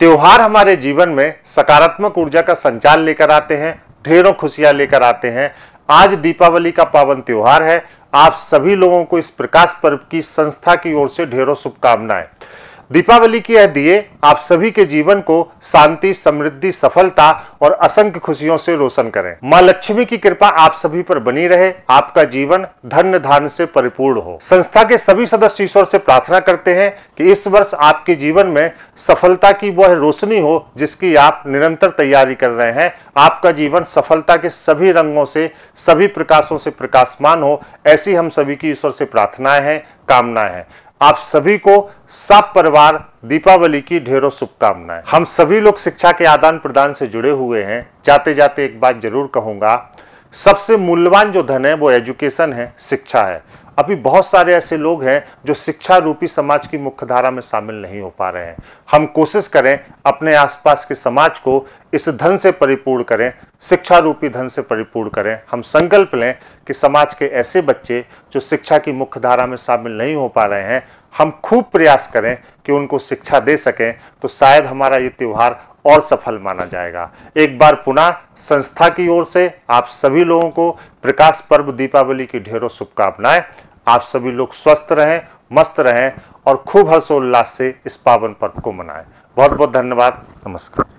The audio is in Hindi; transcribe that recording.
त्योहार हमारे जीवन में सकारात्मक ऊर्जा का संचार लेकर आते हैं ढेरों खुशियां लेकर आते हैं आज दीपावली का पावन त्योहार है आप सभी लोगों को इस प्रकाश पर्व की संस्था की ओर से ढेरों शुभकामनाएं दीपावली की यह दिए आप सभी के जीवन को शांति समृद्धि सफलता और असंख्य खुशियों से रोशन करें माँ लक्ष्मी की कृपा आप सभी पर बनी रहे आपका जीवन धन धान से परिपूर्ण हो संस्था के सभी सदस्य ईश्वर से प्रार्थना करते हैं कि इस वर्ष आपके जीवन में सफलता की वह रोशनी हो जिसकी आप निरंतर तैयारी कर रहे हैं आपका जीवन सफलता के सभी रंगों से सभी प्रकाशों से प्रकाशमान हो ऐसी हम सभी की ईश्वर से प्रार्थनाएं हैं कामनाएं हैं आप सभी को सब परिवार दीपावली की ढेरों शुभकामनाएं हम सभी लोग शिक्षा के आदान प्रदान से जुड़े हुए हैं जाते जाते एक बात जरूर कहूंगा सबसे मूल्यवान जो धन है वो एजुकेशन है शिक्षा है अभी बहुत सारे ऐसे लोग हैं जो शिक्षा रूपी समाज की मुख्यधारा में शामिल नहीं हो पा रहे हैं हम कोशिश करें अपने आसपास के समाज को इस धन से परिपूर्ण करें शिक्षा रूपी धन से परिपूर्ण करें हम संकल्प लें कि समाज के ऐसे बच्चे जो शिक्षा की मुख्यधारा में शामिल नहीं हो पा रहे हैं हम खूब प्रयास करें कि उनको शिक्षा दे सकें तो शायद हमारा ये त्यौहार और सफल माना जाएगा एक बार पुनः संस्था की ओर से आप सभी लोगों को प्रकाश पर्व दीपावली की ढेरों शुभकामनाएं आप सभी लोग स्वस्थ रहें मस्त रहें और खूब हर्षोल्लास से इस पावन पर्व को मनाएं बहुत बहुत धन्यवाद नमस्कार